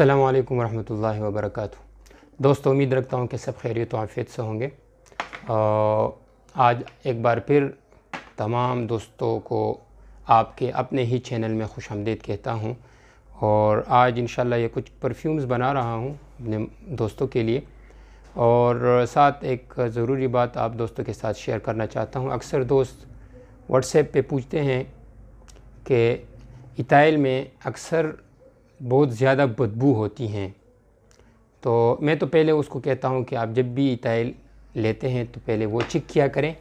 अल्लाम वरहमल वबरक दोस्तों उम्मीद रखता हूँ कि सब खैरियत आफियत से होंगे आज एक बार फिर तमाम दोस्तों को आपके अपने ही चैनल में खुश आमदेद कहता हूँ और आज इन ये कुछ परफ्यूम्स बना रहा हूँ अपने दोस्तों के लिए और साथ एक ज़रूरी बात आप दोस्तों के साथ शेयर करना चाहता हूँ अक्सर दोस्त व्हाट्सएप पे पूछते हैं कि इताइल में अक्सर बहुत ज़्यादा बदबू होती हैं तो मैं तो पहले उसको कहता हूँ कि आप जब भी तैल लेते हैं तो पहले वो चिक किया करें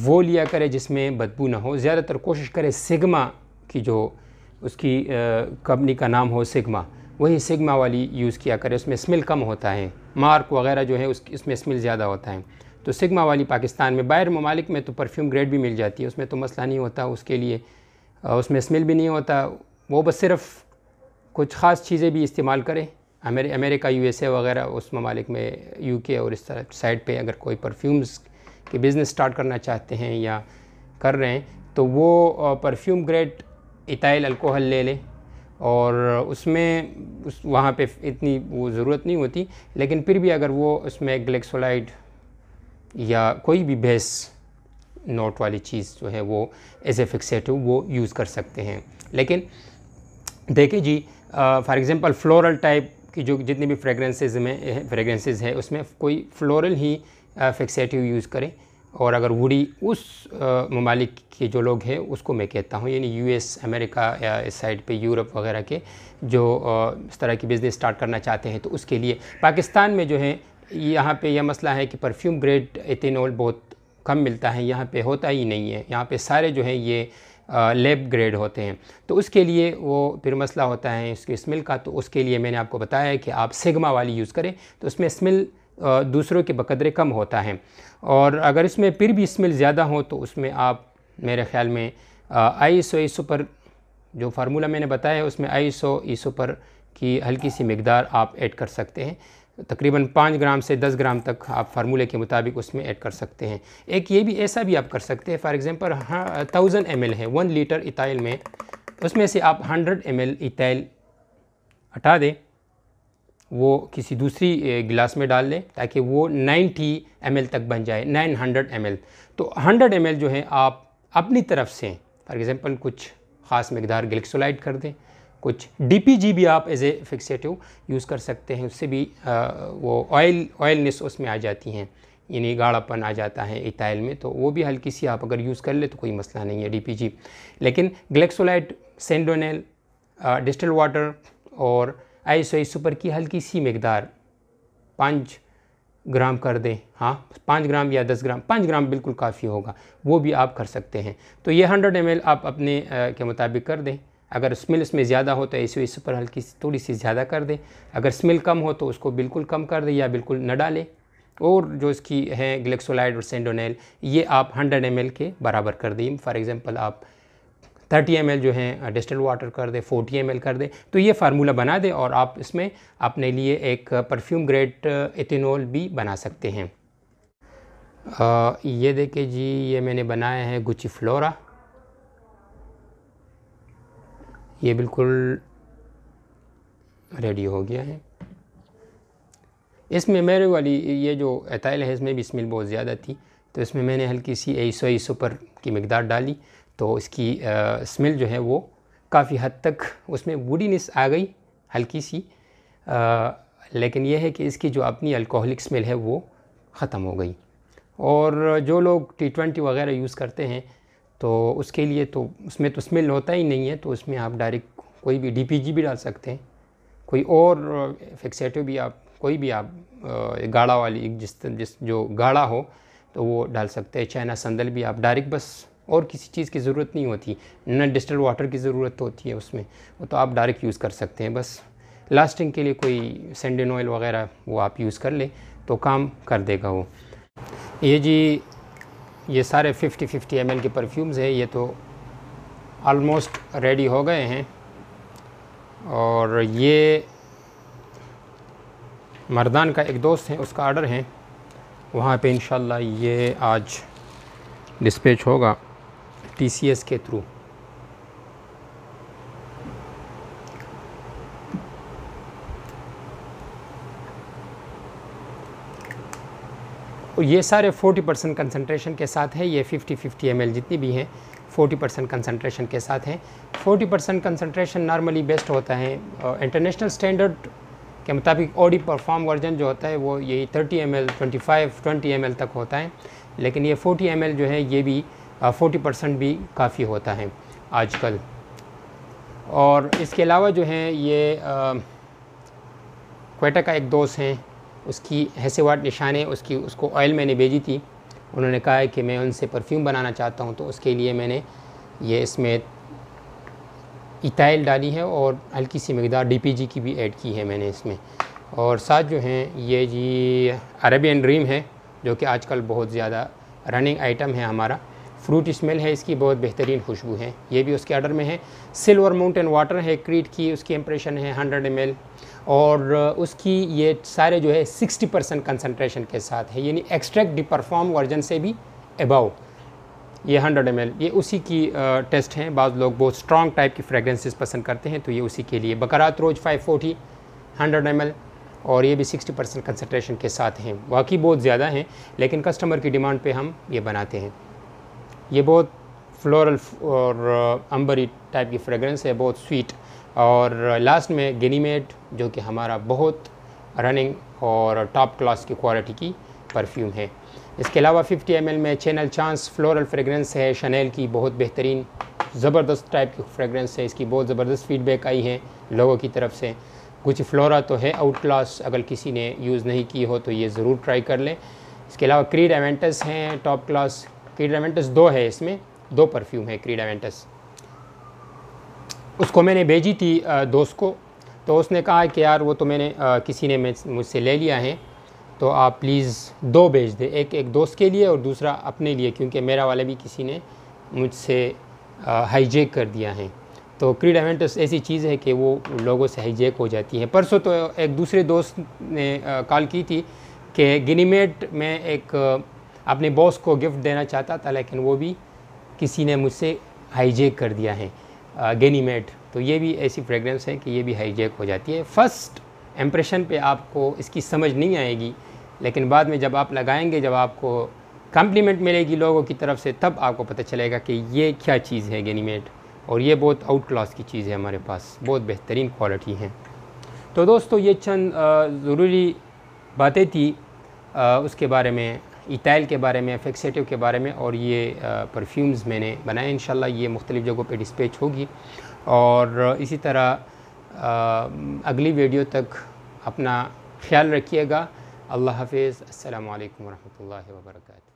वो लिया करें जिसमें बदबू ना हो ज़्यादातर कोशिश करें सिग्मा की जो उसकी कंपनी का नाम हो सिग्मा वही सिग्मा वाली यूज़ किया करें उसमें स्मेल कम होता है मार्क वगैरह जो है उसकी उसमें स्मेल ज़्यादा होता है तो सिग्मा वाली पाकिस्तान में बाहर ममालिक में तो परफ्यूम ग्रेड भी मिल जाती है उसमें तो मसला नहीं होता उसके लिए उसमें स्मेल भी नहीं होता वो बस सिर्फ़ कुछ ख़ास चीज़ें भी इस्तेमाल करें अमेर अमेरिका यू एस ए वगैरह उस ममालिक में यू के और इस तरह साइड पर अगर कोई परफ्यूम्स के बिज़नेस स्टार्ट करना चाहते हैं या कर रहे हैं तो वो परफ्यूम ग्रेड इताइल अल्कोहल ले लें और उसमें उस वहाँ पे इतनी वो ज़रूरत नहीं होती लेकिन फिर भी अगर वो उसमें ग्लेक्सोलाइड या कोई भी बेस नोट वाली चीज़ जो है वो एज ए फिक्सेटिव वो यूज़ कर सकते हैं लेकिन देखें जी फॉर एग्ज़ाम्पल फ्लोरल टाइप की जो जितनी भी फ्रेगरेंसेज में फ्रेगरेंसेज है उसमें कोई फ्लोरल ही फिक्सेटिव यूज़ करें और अगर वुडी उस ममालिक के जो लोग हैं उसको मैं कहता हूँ यानी यूएस अमेरिका या इस साइड पे यूरोप वगैरह के जो इस तरह की बिज़नेस स्टार्ट करना चाहते हैं तो उसके लिए पाकिस्तान में जो है यहाँ पे यह मसला है कि परफ्यूम ग्रेड एथेनॉल बहुत कम मिलता है यहाँ पे होता ही नहीं है यहाँ पे सारे जो है ये लेब ग्रेड होते हैं तो उसके लिए वो फिर मसला होता है इसके स्मिल का तो उसके लिए मैंने आपको बताया है कि आप सिग्मा वाली यूज़ करें तो उसमें स्मिल दूसरों के बकदरे कम होता है और अगर इसमें फिर भी स्मिल ज़्यादा हो तो उसमें आप मेरे ख्याल में आई सो ईसो पर जो फार्मूला मैंने बताया है उसमें आई सो ईसो पर की हल्की सी मकदार आप ऐड कर सकते हैं तकरीबन पाँच ग्राम से दस ग्राम तक आप फार्मूले के मुताबिक उसमें ऐड कर सकते हैं एक ये भी ऐसा भी आप कर सकते हैं फॉर एग्ज़ाम्पल हाँ थाउजेंड एम है वन लीटर इताइल में उसमें से आप हंड्रेड एम एल इताइल हटा दें वो किसी दूसरी गिलास में डाल दें ताकि वो नाइन्टी एम तक बन जाए नाइन हंड्रेड तो हंड्रेड एम जो है आप अपनी तरफ से फॉर एग्ज़ाम्पल कुछ ख़ास मकदार गलेक्सोलाइट कर दें कुछ डी भी आप एज ए फिक्सेटिव यूज़ कर सकते हैं उससे भी आ, वो ऑयल ऑयलनेस उसमें आ जाती हैं यानी गाढ़ापन आ जाता है इथाइल में तो वो भी हल्की सी आप अगर यूज़ कर ले तो कोई मसला नहीं है डी लेकिन ग्लेक्सोलाइट सेंडोनेल डिस्टल वाटर और आइस वाइस सुपर की हल्की सी मकदार पाँच ग्राम कर दें हाँ पाँच ग्राम या दस ग्राम पाँच ग्राम बिल्कुल काफ़ी होगा वो भी आप कर सकते हैं तो ये हंड्रेड एम आप अपने आ, के मुताबिक कर दें अगर स्मेल इसमें ज़्यादा हो तो ऐसे इस पर हल्की थोड़ी सी ज़्यादा कर दें अगर स्मेल कम हो तो उसको बिल्कुल कम कर दें या बिल्कुल न डालें और जो इसकी हैं ग्लेक्सोलाइड और सेंडोनेल ये आप 100 एम के बराबर कर दें फॉर एग्ज़ाम्पल आप 30 एम जो हैं डिस्टल वाटर कर दें 40 एम कर दें तो ये फार्मूला बना दें और आप इसमें अपने लिए एक परफ्यूम ग्रेड एथेनॉल भी बना सकते हैं आ, ये देखें जी ये मैंने बनाया है गुची फ्लोरा ये बिल्कुल रेडी हो गया है इसमें मेरे वाली ये जो एताइल है इसमें भी स्मेल बहुत ज़्यादा थी तो इसमें मैंने हल्की सी एसो एसो पर की मकदार डाली तो इसकी स्मेल जो है वो काफ़ी हद तक उसमें वुडीनेस आ गई हल्की सी आ, लेकिन यह है कि इसकी जो अपनी अल्कोहलिक स्मेल है वो ख़त्म हो गई और जो लोग टी ट्वेंटी वगैरह यूज़ करते हैं तो उसके लिए तो उसमें तो स्मेल होता ही नहीं है तो उसमें आप डायरेक्ट कोई भी डी भी डाल सकते हैं कोई और फिक्सेटिव भी आप कोई भी आप गाढ़ा वाली जिस जिस जो गाढ़ा हो तो वो डाल सकते हैं चाइना संदल भी आप डायरेक्ट बस और किसी चीज़ की ज़रूरत नहीं होती न डिस्टल वाटर की ज़रूरत होती है उसमें वो तो आप डायरेक्ट यूज़ कर सकते हैं बस लास्टिंग के लिए कोई सेंडिन ऑयल वगैरह वो आप यूज़ कर लें तो काम कर देगा वो ये जी ये सारे 50 50 एम के परफ्यूम्स हैं ये तो आलमोस्ट रेडी हो गए हैं और ये मर्दान का एक दोस्त है उसका आर्डर है वहाँ पे इन ये आज डिस्पेच होगा टी के थ्रू और तो ये सारे 40 परसेंट कंसनट्रेशन के साथ हैं ये 50 50 एम जितनी भी हैं 40 परसेंट कंसनट्रेशन के साथ हैं 40 परसेंट कंसनट्रेशन नॉर्मली बेस्ट होता है इंटरनेशनल स्टैंडर्ड के मुताबिक ऑडी परफॉर्म वर्जन जो होता है वो यही 30 M L twenty five twenty तक होता है लेकिन ये 40 एम जो है ये भी फोर्टी परसेंट भी काफ़ी होता है आजकल और इसके अलावा जो है ये क्वेटा का एक दोस्त हैं उसकी हैसेवाट निशाने उसकी उसको ऑयल मैंने भेजी थी उन्होंने कहा है कि मैं उनसे परफ्यूम बनाना चाहता हूँ तो उसके लिए मैंने ये इसमें इताइल डाली है और हल्की सी मकदार जी की भी ऐड की है मैंने इसमें और साथ जो हैं ये जी अरबियन ड्रीम है जो कि आजकल बहुत ज़्यादा रनिंग आइटम है हमारा फ्रूट स्मेल है इसकी बहुत बेहतरीन खुशबू है ये भी उसके आर्डर में है सिल्वर माउंटेन वाटर है क्रीट की उसकी इम्प्रेशन है 100 एम और उसकी ये सारे जो है 60 परसेंट कंसनट्रेशन के साथ है यानी एक्सट्रैक्ट डिपरफॉर्म वर्जन से भी अबाव ये 100 एम ये उसी की आ, टेस्ट हैं बाद लोग बहुत स्ट्रॉन्ग टाइप की फ्रेगरेंसेज पसंद करते हैं तो ये उसी के लिए Baccarat Rouge forty hundred M और ये भी 60 परसेंट कंसनट्रेशन के साथ हैं वाकई बहुत ज़्यादा हैं लेकिन कस्टमर की डिमांड पे हम ये बनाते हैं ये बहुत फ्लोरल और अम्बरी uh, टाइप की फ्रेगरेंस है बहुत स्वीट और लास्ट uh, में गेनीमेट जो कि हमारा बहुत रनिंग और टॉप क्लास की क्वालिटी की परफ्यूम है इसके अलावा 50 एम में चैनल चांस फ्लोरल फ्रेगरेंस है शनैल की बहुत बेहतरीन ज़बरदस्त टाइप की फ्रेगरेंस है इसकी बहुत ज़बरदस्त फीडबैक आई है लोगों की तरफ से कुछ फ्लोरा तो है आउट क्लास अगर किसी ने यूज़ नहीं की हो तो ये ज़रूर ट्राई कर लें इसके अलावा क्रीड एवेंटस हैं टॉप क्लास क्रीडावेंटस दो है इसमें दो परफ्यूम है क्रीडावेंटस उसको मैंने भेजी थी दोस्त को तो उसने कहा कि यार वो तो मैंने किसी ने मुझसे ले लिया है तो आप प्लीज़ दो भेज दें एक एक दोस्त के लिए और दूसरा अपने लिए क्योंकि मेरा वाला भी किसी ने मुझसे हाईजेक कर दिया है तो क्रीड एवेंटस ऐसी चीज़ है कि वो लोगों से हाईजेक हो जाती है परसों तो एक दूसरे दोस्त ने कॉल की थी कि गिनीमेट में एक अपने बॉस को गिफ्ट देना चाहता था लेकिन वो भी किसी ने मुझसे हाईजेक कर दिया है गेनीमेट तो ये भी ऐसी फ्रेगरेंस है कि ये भी हाईजेक हो जाती है फर्स्ट एम्प्रेशन पे आपको इसकी समझ नहीं आएगी लेकिन बाद में जब आप लगाएंगे जब आपको कॉम्प्लीमेंट मिलेगी लोगों की तरफ से तब आपको पता चलेगा कि ये क्या चीज़ है गेनीमेट और ये बहुत आउट क्लास की चीज़ है हमारे पास बहुत बेहतरीन क्वालिटी है तो दोस्तों ये चंद ज़रूरी बातें थी उसके बारे में इटाइल के बारे में फिक्सेटिव के बारे में और ये परफ्यूम्स मैंने बनाए इन ये मुख्तलिफ़ जगहों पर डिस्पेच होगी और इसी तरह अगली वीडियो तक अपना ख्याल रखिएगा अल्लाह हाफिज़ अल्लाम वरहमल वर्का